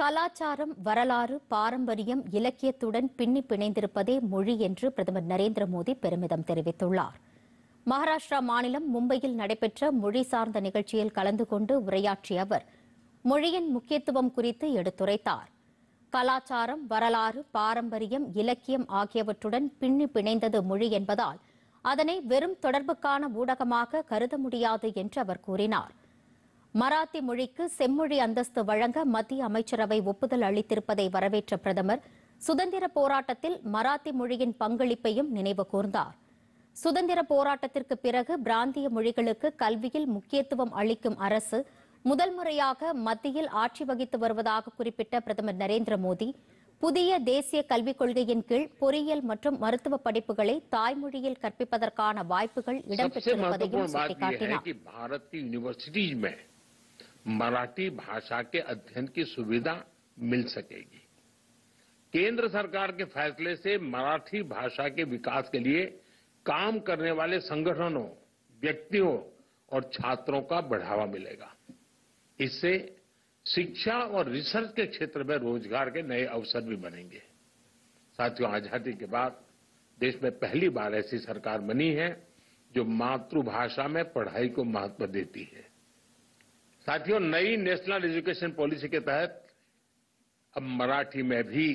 கலாச்சாரம் வரலாறு பாரம்பரியம் இலக்கியத்துடன் பின்னி பிணைந்திருப்பதே மொழி என்று பிரதமர் நரேந்திர மோடி பெருமிதம் தெரிவித்துள்ளார் மகாராஷ்டிரா மாநிலம் மும்பையில் நடைபெற்ற மொழி சார்ந்த நிகழ்ச்சியில் கலந்து கொண்டு உரையாற்றிய அவர் மொழியின் முக்கியத்துவம் குறித்து எடுத்துரைத்தார் கலாச்சாரம் வரலாறு பாரம்பரியம் இலக்கியம் ஆகியவற்றுடன் பின்னி பிணைந்தது மொழி என்பதால் அதனை வெறும் தொடர்புக்கான ஊடகமாக கருத முடியாது என்று அவர் கூறினார் மராத்தி மொழிக்கு செம்மொழி அந்தஸ்து வழங்க மத்திய அமைச்சரவை ஒப்புதல் அளித்திருப்பதை வரவேற்ற பிரதமர் சுதந்திர போராட்டத்தில் மராத்தி மொழியின் பங்களிப்பையும் நினைவு கூர்ந்தார் சுதந்திர போராட்டத்திற்கு பிறகு பிராந்திய மொழிகளுக்கு கல்வியில் முக்கியத்துவம் அளிக்கும் அரசு முதல் முறையாக மத்தியில் ஆட்சி வகித்து வருவதாக குறிப்பிட்ட பிரதமர் நரேந்திர மோடி புதிய தேசிய கல்விக் கொள்கையின் கீழ் பொறியியல் மற்றும் மருத்துவ படிப்புகளை தாய்மொழியில் கற்பிப்பதற்கான வாய்ப்புகள் இடம்பெற்றிருப்பதையும் சுட்டிக்காட்டினார் मराठी भाषा के अध्ययन की सुविधा मिल सकेगी केंद्र सरकार के फैसले से मराठी भाषा के विकास के लिए काम करने वाले संगठनों व्यक्तियों और छात्रों का बढ़ावा मिलेगा इससे शिक्षा और रिसर्च के क्षेत्र में रोजगार के नए अवसर भी बनेंगे साथियों आजादी के बाद देश में पहली बार ऐसी सरकार बनी है जो मातृभाषा में पढ़ाई को महत्व देती है साथियों नई नेशनल एजुकेशन पॉलिसी के तहत अब मराठी में भी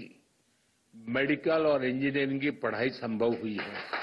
मेडिकल और इंजीनियरिंग की पढ़ाई संभव हुई है